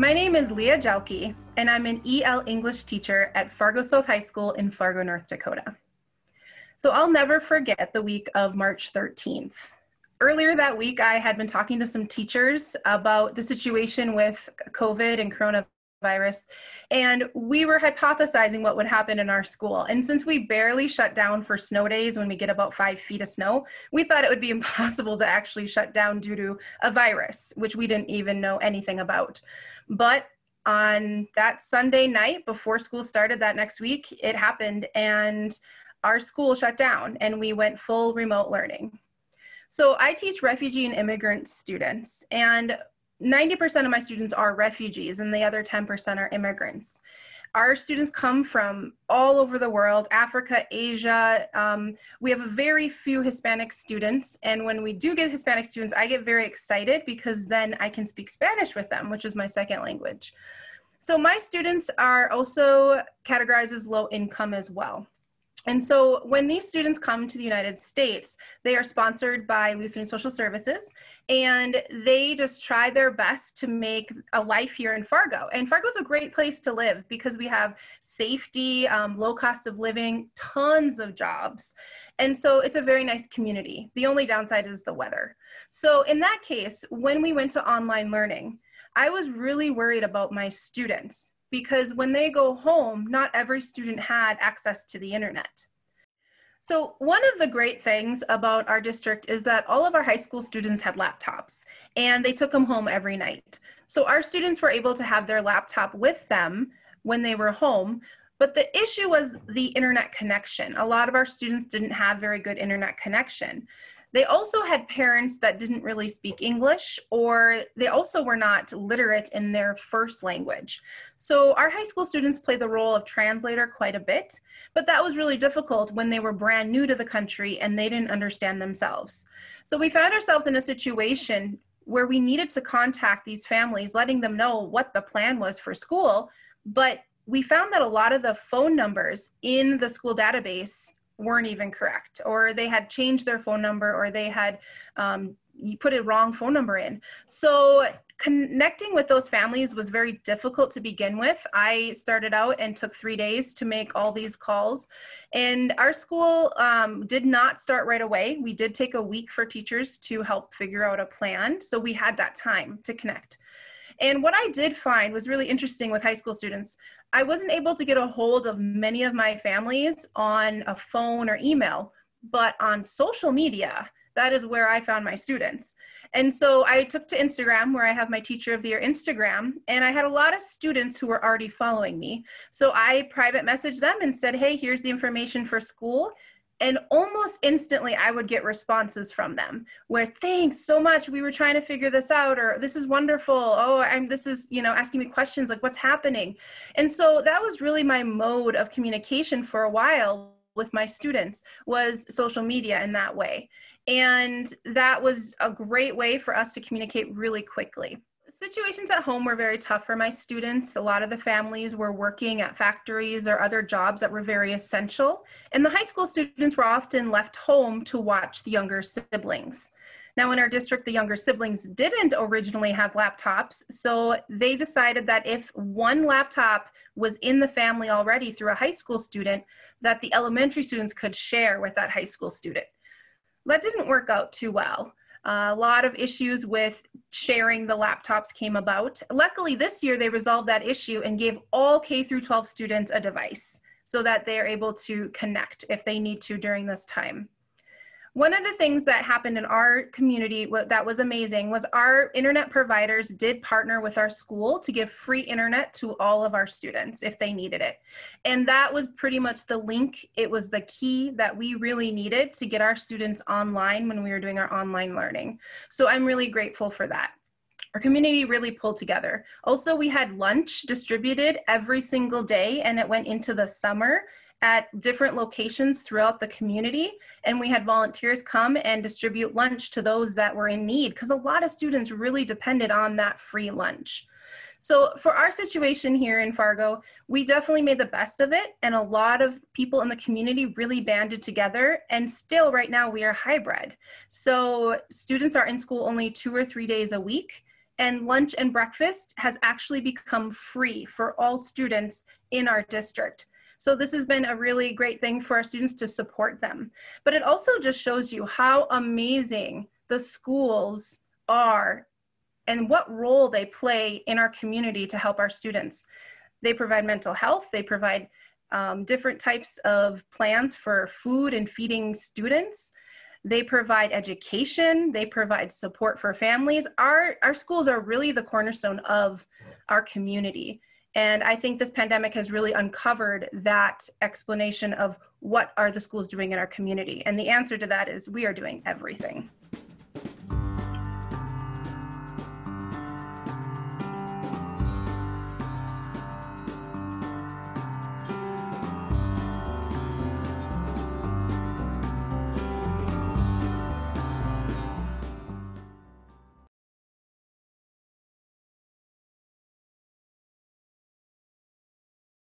My name is Leah Jalke, and I'm an EL English teacher at Fargo South High School in Fargo, North Dakota. So I'll never forget the week of March 13th. Earlier that week, I had been talking to some teachers about the situation with COVID and coronavirus virus. And we were hypothesizing what would happen in our school. And since we barely shut down for snow days when we get about five feet of snow, we thought it would be impossible to actually shut down due to a virus, which we didn't even know anything about. But on that Sunday night before school started that next week, it happened and our school shut down and we went full remote learning. So I teach refugee and immigrant students and 90% of my students are refugees and the other 10% are immigrants. Our students come from all over the world Africa, Asia. Um, we have very few Hispanic students. And when we do get Hispanic students, I get very excited because then I can speak Spanish with them, which is my second language. So my students are also categorized as low income as well. And so when these students come to the United States, they are sponsored by Lutheran Social Services, and they just try their best to make a life here in Fargo. And Fargo's a great place to live because we have safety, um, low cost of living, tons of jobs. And so it's a very nice community. The only downside is the weather. So in that case, when we went to online learning, I was really worried about my students because when they go home, not every student had access to the internet. So one of the great things about our district is that all of our high school students had laptops and they took them home every night. So our students were able to have their laptop with them when they were home, but the issue was the internet connection. A lot of our students didn't have very good internet connection. They also had parents that didn't really speak English, or they also were not literate in their first language. So our high school students played the role of translator quite a bit, but that was really difficult when they were brand new to the country and they didn't understand themselves. So we found ourselves in a situation where we needed to contact these families, letting them know what the plan was for school, but we found that a lot of the phone numbers in the school database weren't even correct, or they had changed their phone number, or they had um, you put a wrong phone number in. So connecting with those families was very difficult to begin with. I started out and took three days to make all these calls. And our school um, did not start right away. We did take a week for teachers to help figure out a plan. So we had that time to connect. And what I did find was really interesting with high school students. I wasn't able to get a hold of many of my families on a phone or email, but on social media, that is where I found my students. And so I took to Instagram, where I have my Teacher of the Year Instagram, and I had a lot of students who were already following me. So I private messaged them and said, hey, here's the information for school and almost instantly i would get responses from them where thanks so much we were trying to figure this out or this is wonderful oh i'm this is you know asking me questions like what's happening and so that was really my mode of communication for a while with my students was social media in that way and that was a great way for us to communicate really quickly situations at home were very tough for my students. A lot of the families were working at factories or other jobs that were very essential, and the high school students were often left home to watch the younger siblings. Now, in our district, the younger siblings didn't originally have laptops, so they decided that if one laptop was in the family already through a high school student, that the elementary students could share with that high school student. That didn't work out too well a lot of issues with sharing the laptops came about. Luckily, this year they resolved that issue and gave all K through 12 students a device so that they are able to connect if they need to during this time. One of the things that happened in our community that was amazing was our internet providers did partner with our school to give free internet to all of our students if they needed it. And that was pretty much the link. It was the key that we really needed to get our students online when we were doing our online learning. So I'm really grateful for that our community really pulled together. Also, we had lunch distributed every single day and it went into the summer at different locations throughout the community. And we had volunteers come and distribute lunch to those that were in need because a lot of students really depended on that free lunch. So for our situation here in Fargo, we definitely made the best of it. And a lot of people in the community really banded together. And still right now we are hybrid. So students are in school only two or three days a week. And lunch and breakfast has actually become free for all students in our district. So this has been a really great thing for our students to support them. But it also just shows you how amazing the schools are and what role they play in our community to help our students. They provide mental health, they provide um, different types of plans for food and feeding students. They provide education, they provide support for families. Our, our schools are really the cornerstone of our community. And I think this pandemic has really uncovered that explanation of what are the schools doing in our community? And the answer to that is we are doing everything.